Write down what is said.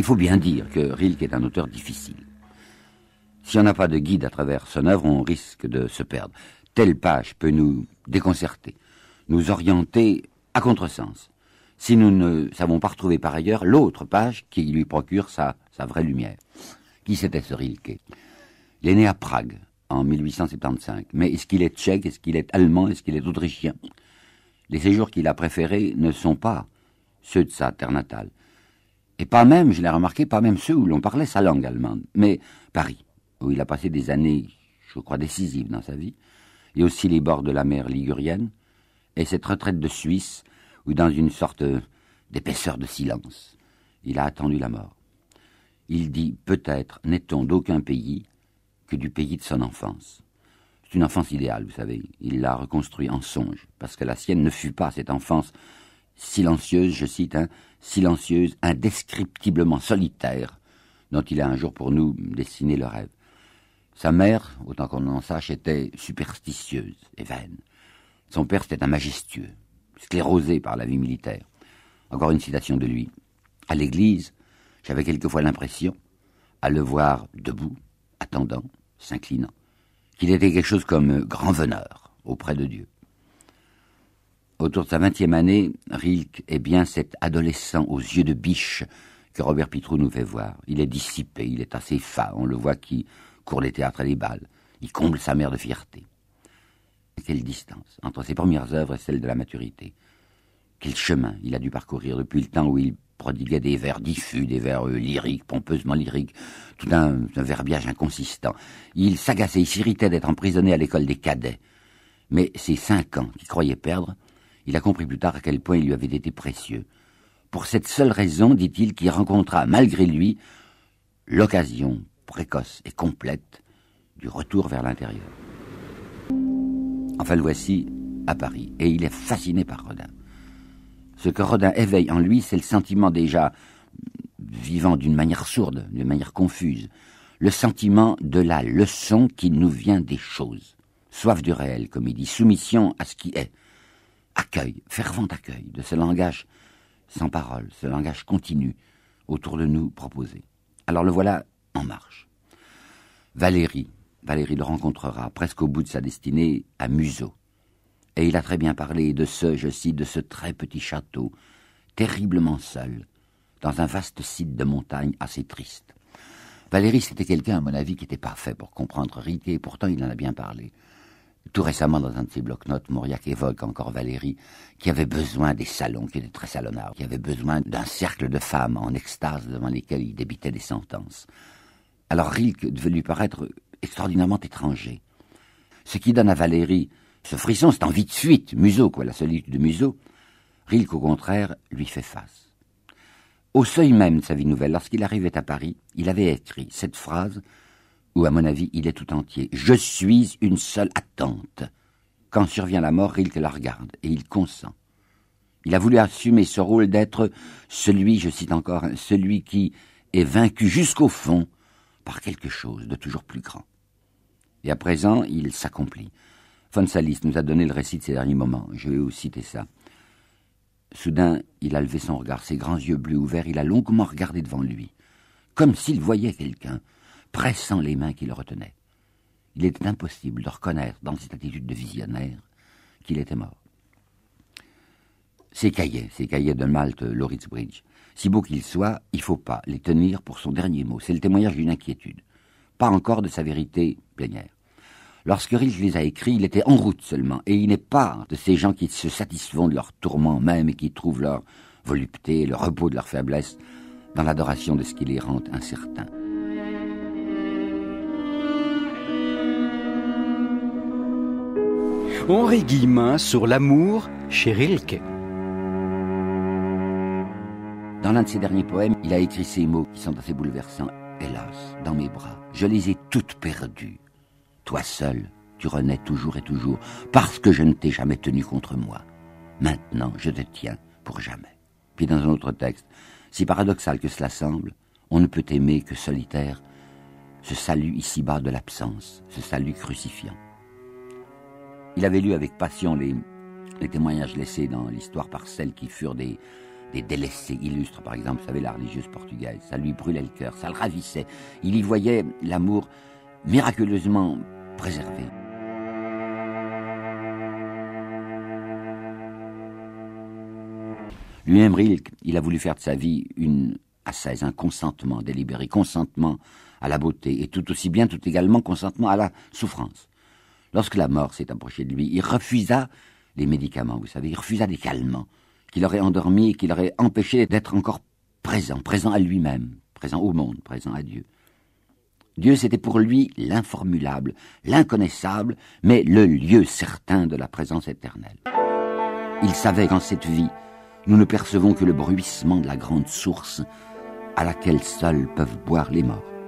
Il faut bien dire que Rilke est un auteur difficile. Si on n'a pas de guide à travers son œuvre, on risque de se perdre. Telle page peut nous déconcerter, nous orienter à contresens, si nous ne savons pas retrouver par ailleurs l'autre page qui lui procure sa, vraie lumière. Qui c'était ce Rilke Il est né à Prague en 1875, mais est-ce qu'il est tchèque, est-ce qu'il est allemand, est-ce qu'il est autrichien Les séjours qu'il a préférés ne sont pas ceux de sa terre natale et pas même, je l'ai remarqué, pas même ceux où l'on parlait sa langue allemande, mais Paris, où il a passé des années, je crois, décisives dans sa vie, et aussi les bords de la mer ligurienne, et cette retraite de Suisse, où dans une sorte d'épaisseur de silence, il a attendu la mort. Il dit Peut-être n'est-on d'aucun pays que du pays de son enfance. C'est une enfance idéale, vous savez. Il l'a reconstruit en songe, parce que la sienne ne fut pas cette enfance silencieuse, je cite, hein, silencieuse, indescriptiblement solitaire, dont il a un jour pour nous dessiné le rêve. Sa mère, autant qu'on en sache, était superstitieuse et vaine. Son père, c'était un majestueux, sclérosé par la vie militaire. Encore une citation de lui. À l'église, j'avais quelquefois l'impression, à le voir debout, attendant, s'inclinant, qu'il était quelque chose comme grand veneur auprès de Dieu. Autour de sa vingtième année, Rilke est bien cet adolescent aux yeux de biche que Robert Pitrou nous fait voir. Il est dissipé, il est assez fat, on le voit qui court les théâtres et les balles. Il comble sa mère de fierté. Quelle distance entre ses premières œuvres et celles de la maturité. Quel chemin il a dû parcourir depuis le temps où il prodiguait des vers diffus, des vers euh, lyriques, pompeusement lyriques, tout un, verbiage inconsistant. Il s'agaçait, il s'irritait d'être emprisonné à l'école des cadets. Mais ces cinq ans qu'il croyait perdre, il a compris plus tard à quel point il lui avait été précieux. Pour cette seule raison, dit-il, qu'il rencontra, malgré lui, l'occasion précoce et complète du retour vers l'intérieur. Enfin, le voici à Paris, et il est fasciné par Rodin. Ce que Rodin éveille en lui, c'est le sentiment déjà vivant d'une manière sourde, d'une manière confuse, le sentiment de la leçon qui nous vient des choses, soif du réel, comme il dit, soumission à ce qui est, accueil, fervent accueil de ce langage sans parole, ce langage continu autour de nous proposé. Alors le voilà en marche. Valérie, Valérie le rencontrera presque au bout de sa destinée à Museau. Et il a très bien parlé de ce, je cite, de ce très petit château, terriblement seul, dans un vaste site de montagne assez triste. Valérie, c'était quelqu'un, à mon avis, qui n'était pas fait pour comprendre Riquet, et pourtant il en a bien parlé. Tout récemment, dans un petit bloc notes Mauriac évoque encore Valérie, qui avait besoin des salons, qui était très salonnard, qui avait besoin d'un cercle de femmes en extase devant lesquelles il débitait des sentences. Alors Rilke devait lui paraître extraordinairement étranger. Ce qui donne à Valérie ce frisson, cette envie de fuite, museau, quoi, la solitude de museau, Rilke, au contraire, lui fait face. Au seuil même de sa vie nouvelle, lorsqu'il arrivait à Paris, il avait écrit cette phrase où, à mon avis, il est tout entier. Je suis une seule attente. Quand survient la mort, Rilke la regarde, et il consent. Il a voulu assumer ce rôle d'être celui, je cite encore, celui qui est vaincu jusqu'au fond par quelque chose de toujours plus grand. Et à présent, il s'accomplit. Von Salis nous a donné le récit de ces derniers moments. Je vais vous citer ça. Soudain, il a levé son regard, ses grands yeux bleus ouverts, il a longuement regardé devant lui, comme s'il voyait quelqu'un pressant les mains qui le retenaient. Il était impossible de reconnaître dans cette attitude de visionnaire qu'il était mort. Ces cahiers, ces cahiers de Malte, Loritz Bridge, si beaux qu'ils soient, il faut pas les tenir pour son dernier mot. C'est le témoignage d'une inquiétude, pas encore de sa vérité plénière. Lorsque Rilke les a écrits, il était en route seulement, et il n'est pas de ces gens qui se satisfont de leurs tourments même et qui trouvent leur volupté le repos de leur faiblesse dans l'adoration de ce qui les rend incertains. Henri Guillemin sur l'amour chez Rilke. Dans l'un de ses derniers poèmes, il a écrit ces mots qui sont assez bouleversants. Hélas, dans mes bras, je les ai toutes perdues. Toi seul, tu renais toujours et toujours, parce que je ne t'ai jamais tenu contre moi. Maintenant, je te tiens pour jamais. Puis dans un autre texte, si paradoxal que cela semble, on ne peut aimer que solitaire, ce salut ici-bas de l'absence, ce salut crucifiant. Il avait lu avec passion les, témoignages laissés dans l'histoire par celles qui furent des, des délaissés illustres, par exemple, vous savez, la religieuse portugaise. Ça lui brûlait le cœur, ça le ravissait. Il y voyait l'amour miraculeusement préservé. Lui-même, Rilke, il a voulu faire de sa vie une assaise, un consentement délibéré, consentement à la beauté, et tout aussi bien, tout également, consentement à la souffrance. Lorsque la mort s'est approchée de lui, il refusa les médicaments, vous savez, il refusa les calmants, qui l'auraient endormi et qui l'auraient empêché d'être encore présent, présent à lui-même, présent au monde, présent à Dieu. Dieu, c'était pour lui l'informulable, l'inconnaissable, mais le lieu certain de la présence éternelle. Il savait qu'en cette vie, nous ne percevons que le bruissement de la grande source à laquelle seuls peuvent boire les morts.